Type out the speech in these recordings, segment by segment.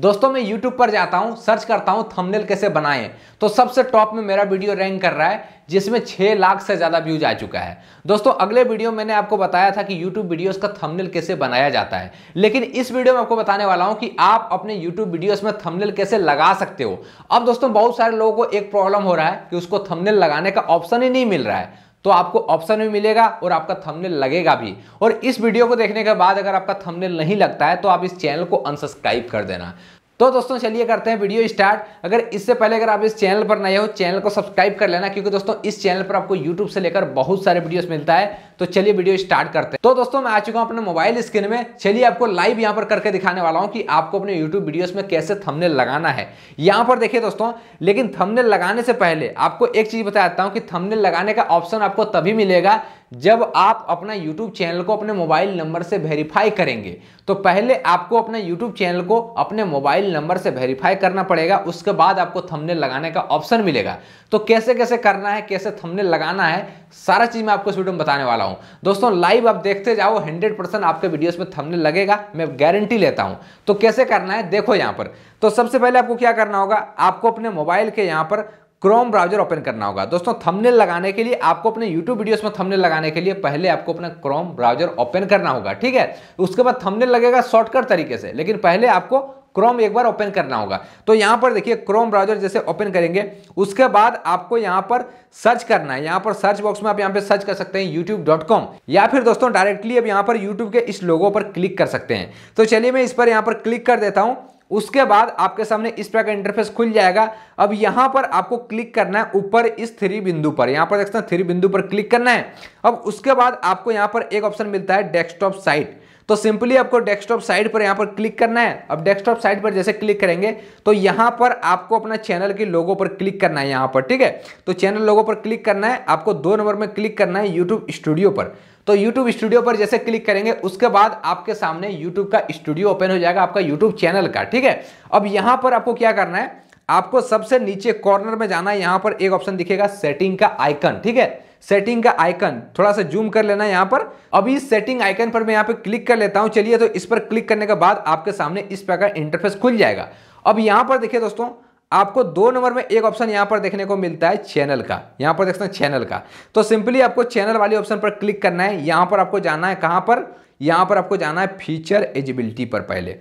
दोस्तों मैं YouTube पर जाता हूँ सर्च करता हूँ थंबनेल कैसे बनाएं तो सबसे टॉप में मेरा वीडियो रैंक कर रहा है जिसमें 6 लाख से ज़्यादा व्यूज आ चुका है दोस्तों अगले वीडियो मैंने आपको बताया था कि YouTube वीडियोस का थंबनेल कैसे बनाया जाता है लेकिन इस वीडियो में आपको बताने वाला हूं कि आप अपने YouTube वीडियोस में थंबनेल कैसे लगा सकते हो अब दोस्तों बहुत सारे लोगों को एक प्रॉब्लम हो रहा है कि उसको थमनेल लगाने का ऑप्शन ही नहीं मिल रहा है तो आपको ऑप्शन भी मिलेगा और आपका थंबनेल लगेगा भी और इस वीडियो को देखने के बाद अगर आपका थंबनेल नहीं लगता है तो आप इस चैनल को अनसब्सक्राइब कर देना तो दोस्तों चलिए करते हैं वीडियो स्टार्ट अगर इससे पहले अगर आप इस चैनल पर नए हो चैनल को सब्सक्राइब कर लेना क्योंकि दोस्तों इस चैनल पर आपको यूट्यूब से लेकर बहुत सारे वीडियोस मिलता है तो चलिए वीडियो स्टार्ट करते हैं तो दोस्तों मैं आ चुका हूं अपने मोबाइल स्क्रीन में चलिए आपको लाइव यहां पर करके दिखाने वाला हूँ कि आपको अपने यूट्यूब वीडियोज में कैसे थमने लगाना है यहाँ पर देखिए दोस्तों लेकिन थमने लगाने से पहले आपको एक चीज बताता हूं कि थमने लगाने का ऑप्शन आपको तभी मिलेगा जब आप अपना यूट्यूब चैनल को अपने मोबाइल नंबर से वेरीफाई करेंगे तो पहले आपको अपना यूट्यूब चैनल को अपने मोबाइल नंबर से वेरीफाई करना पड़ेगा उसके बाद आपको थंबनेल लगाने का ऑप्शन मिलेगा तो कैसे कैसे करना है कैसे थंबनेल लगाना है सारा चीज़ मैं आपको इस वीडियो में बताने वाला हूँ दोस्तों लाइव आप देखते जाओ हंड्रेड परसेंट आपके वीडियोस में थमने लगेगा मैं गारंटी लेता हूँ तो कैसे करना है देखो यहाँ पर तो सबसे पहले आपको क्या करना होगा आपको अपने मोबाइल के यहाँ पर क्रोम ब्राउजर ओपन करना होगा दोस्तों थंबनेल लगाने के लिए आपको अपने यूट्यूब वीडियोस में थंबनेल लगाने के लिए पहले आपको अपना क्रोम ब्राउजर ओपन करना होगा ठीक है उसके बाद थंबनेल लगेगा शॉर्टकट तरीके से लेकिन पहले आपको क्रोम एक बार ओपन करना होगा तो यहां पर देखिए क्रोम ब्राउजर जैसे ओपन करेंगे उसके बाद आपको यहां पर सर्च करना है यहां पर सर्च बॉक्स में आप यहां पे सर्च कर सकते हैं youtube.com या फिर दोस्तों डायरेक्टली अब यहां पर यूट्यूब के इस लोगो पर क्लिक कर सकते हैं तो चलिए मैं इस पर यहां पर क्लिक कर देता हूं उसके बाद आपके सामने इस प्रकार का इंटरफेस खुल जाएगा अब यहां पर आपको क्लिक करना है ऊपर इस थ्री बिंदु पर यहां पर देखते हैं थ्री बिंदु पर क्लिक करना है अब उसके बाद आपको यहां पर एक ऑप्शन मिलता है डेस्कटॉप साइट तो सिंपली आपको डेस्कटॉप साइट पर यहां पर क्लिक करना है अब डेस्कटॉप साइट पर जैसे क्लिक करेंगे तो यहां पर आपको अपना चैनल के लोगों पर क्लिक करना है यहां पर ठीक है तो चैनल लोगों पर क्लिक करना है आपको दो नंबर में क्लिक करना है यूट्यूब स्टूडियो पर तो YouTube स्टूडियो पर जैसे क्लिक करेंगे उसके बाद आपके सामने यूट्यूब का स्टूडियो ओपन हो जाएगा आपका यूट्यूब चैनल का ठीक है अब यहां पर आपको क्या करना है आपको सबसे नीचे कॉर्नर में जाना है यहां पर एक ऑप्शन दिखेगा सेटिंग का आइकन ठीक है सेटिंग का आइकन थोड़ा सा जूम कर लेना यहां पर अभी इस सेटिंग आइकन पर मैं यहां पर क्लिक कर लेता हूं चलिए तो इस पर क्लिक करने के बाद आपके सामने इस प्रकार इंटरफेस खुल जाएगा अब यहां पर देखिए दोस्तों आपको दो नंबर में एक ऑप्शन यहां पर देखने को मिलता है चैनल का यहां पर देख सकते हैं चैनल का तो सिंपली आपको चैनल वाली ऑप्शन पर क्लिक करना है यहां पर आपको जाना है कहां पर यहाँ पर आपको जाना है फीचर एजिबिलिटी पर पहले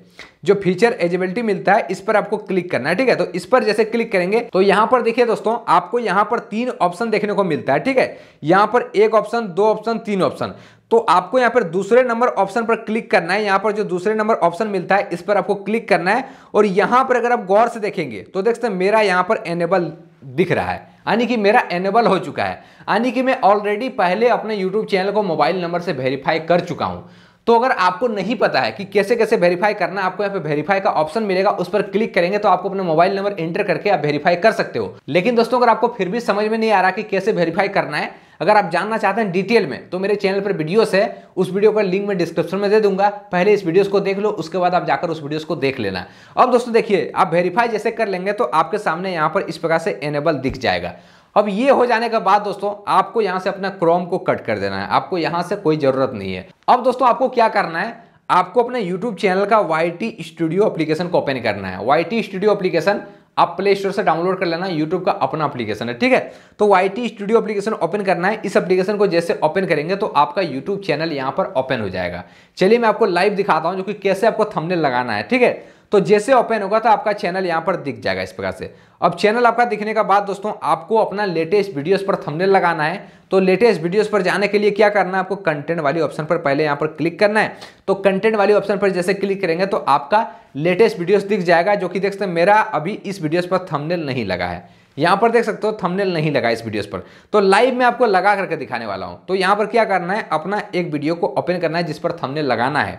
जो फीचर एजिबिलिटी मिलता है इस पर आपको क्लिक करना है ठीक है तो इस पर जैसे क्लिक करेंगे तो यहाँ पर देखिए दोस्तों आपको यहाँ पर तीन ऑप्शन देखने को मिलता है ठीक है यहाँ पर एक ऑप्शन दो ऑप्शन तीन ऑप्शन तो आपको यहाँ पर दूसरे नंबर ऑप्शन पर क्लिक करना है यहाँ पर जो दूसरे नंबर ऑप्शन मिलता है इस पर आपको क्लिक करना है और यहाँ पर अगर आप गौर से देखेंगे तो देखते हैं मेरा यहाँ पर एनेबल दिख रहा है यानी कि मेरा एनेबल हो चुका है यानी कि मैं ऑलरेडी पहले अपने यूट्यूब चैनल को मोबाइल नंबर से वेरीफाई कर चुका हूँ तो अगर आपको नहीं पता है कि कैसे कैसे वेरीफाई करना आपको यहाँ पे वेरीफाई का ऑप्शन मिलेगा उस पर क्लिक करेंगे तो आपको अपना मोबाइल नंबर एंटर करके आप वेरीफाई कर सकते हो लेकिन दोस्तों अगर आपको फिर भी समझ में नहीं आ रहा कि कैसे वेरीफाई करना है अगर आप जानना चाहते हैं डिटेल में तो मेरे चैनल पर वीडियोस है उस वीडियो का लिंक मैं डिस्क्रिप्शन में दे दूंगा पहले इस वीडियोस को देख लो उसके बाद आप जाकर उस वीडियोस को देख लेना अब दोस्तों देखिए आप वेरीफाई जैसे कर लेंगे तो आपके सामने यहाँ पर इस प्रकार से एनेबल दिख जाएगा अब ये हो जाने के बाद दोस्तों आपको यहां से अपना क्रोम को कट कर देना है आपको यहां से कोई ज़रूरत नहीं है अब दोस्तों आपको क्या करना है आपको अपने YouTube चैनल का YT स्टूडियो एप्लीकेशन को ओपन करना है YT स्टूडियो एप्लीकेशन आप प्ले स्टोर से डाउनलोड कर लेना यूट्यूब का अपना एप्लीकेशन है ठीक है तो Y T studio application open करना है इस एप्लीकेशन को जैसे ओपन करेंगे तो आपका यूट्यूब चैनल यहां पर ओपन हो जाएगा चलिए मैं आपको लाइव दिखाता हूँ जो कि कैसे आपको थमने लगाना है ठीक है तो जैसे ओपन होगा तो आपका चैनल यहाँ पर दिख जाएगा इस प्रकार से अब चैनल आपका दिखने के बाद दोस्तों आपको अपना लेटेस्ट वीडियोस पर थंबनेल लगाना है तो लेटेस्ट वीडियोस पर जाने के लिए क्या करना है आपको कंटेंट वाली ऑप्शन पर पहले यहाँ पर क्लिक करना है तो कंटेंट वाली ऑप्शन पर जैसे क्लिक करेंगे तो आपका लेटेस्ट वीडियोज दिख जाएगा जो कि देख सकते हैं मेरा अभी इस वीडियोज पर थमनेल नहीं लगा है यहाँ पर देख सकते हो थंबनेल नहीं लगा इस वीडियोस पर तो लाइव में आपको लगा करके दिखाने वाला हूँ तो यहाँ पर क्या करना है अपना एक वीडियो को ओपन करना है जिस पर थंबनेल लगाना है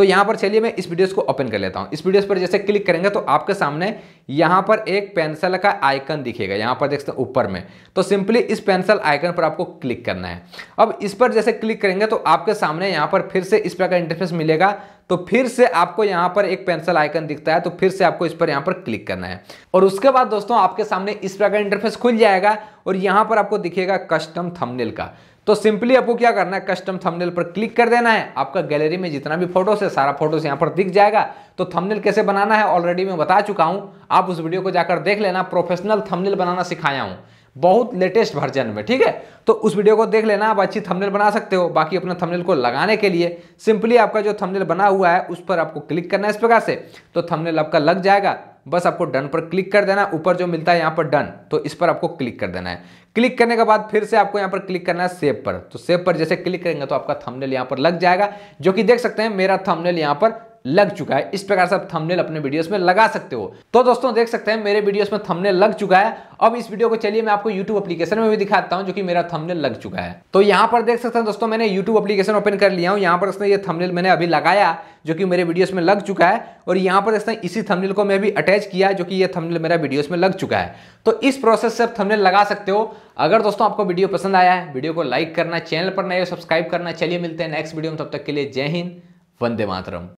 तो यहां पर चलिए मैं इस वीडियोस को ओपन कर लेता हूं इस वीडियोस पर जैसे क्लिक करेंगे तो आपके सामने यहां पर एक पेंसिल का आइकन दिखेगा यहां पर देखते हैं ऊपर में तो सिंपली इस पेंसिल आइकन पर आपको क्लिक करना है अब इस पर जैसे क्लिक करेंगे तो आपके सामने यहां पर फिर से इस प्रकार इंटरफेस मिलेगा तो फिर से आपको यहां पर एक पेंसिल आइकन दिखता है तो फिर से आपको इस पर यहां पर क्लिक करना है और उसके बाद दोस्तों आपके सामने इस प्रकार इंटरफेस खुल जाएगा और यहां पर आपको दिखेगा कस्टम थंबनेल का तो सिंपली आपको क्या करना है कस्टम थंबनेल पर क्लिक कर देना है आपका गैलरी में जितना भी फोटोस है सारा फोटोस यहाँ पर दिख जाएगा तो थंबनेल कैसे बनाना है ऑलरेडी मैं बता चुका हूँ आप उस वीडियो को जाकर देख लेना प्रोफेशनल थंबनेल बनाना सिखाया हूँ बहुत लेटेस्ट वर्जन में ठीक है तो उस वीडियो को देख लेना आप अच्छी थंबनेल बना सकते हो बाकी अपना थंबनेल को लगाने के लिए सिंपली आपका जो थंबनेल बना हुआ है उस पर आपको क्लिक करना है इस प्रकार से तो थंबनेल आपका लग जाएगा बस आपको डन पर क्लिक कर देना ऊपर जो मिलता है यहाँ पर डन तो इस पर आपको क्लिक कर देना है क्लिक करने के बाद फिर से आपको यहाँ पर क्लिक करना है सेव पर तो सेव पर जैसे क्लिक करेंगे तो आपका थंबनेल यहाँ पर लग जाएगा जो कि देख सकते हैं मेरा थंबनेल यहाँ पर लग चुका है इस प्रकार से आप थंबनेल अपने वीडियोस में लगा सकते हो तो दोस्तों देख सकते हैं मेरे वीडियोस में थंबनेल लग चुका है अब इस वीडियो को चलिए मैं आपको यूट्यूब एप्लीकेशन में भी दिखाता हूं जो कि मेरा थंबनेल लग चुका है तो यहां पर देख सकते हैं दोस्तों मैंने यूट्यूब एप्लीकेशन ओपन कर लिया हूं यहां पर ये थमनेल मैंने अभी लगाया जो कि मेरे वीडियोस में लग चुका है और यहाँ पर इसने इसी थंबनेल को मैं भी अटैच किया जो कि ये थंबनेल मेरा वीडियोस में लग चुका है तो इस प्रोसेस से आप थंबनेल लगा सकते हो अगर दोस्तों आपको वीडियो पसंद आया है वीडियो को लाइक करना चैनल पर नए सब्सक्राइब करना चलिए मिलते हैं नेक्स्ट वीडियो में तब तक के लिए जय हिंद वंदे मातरम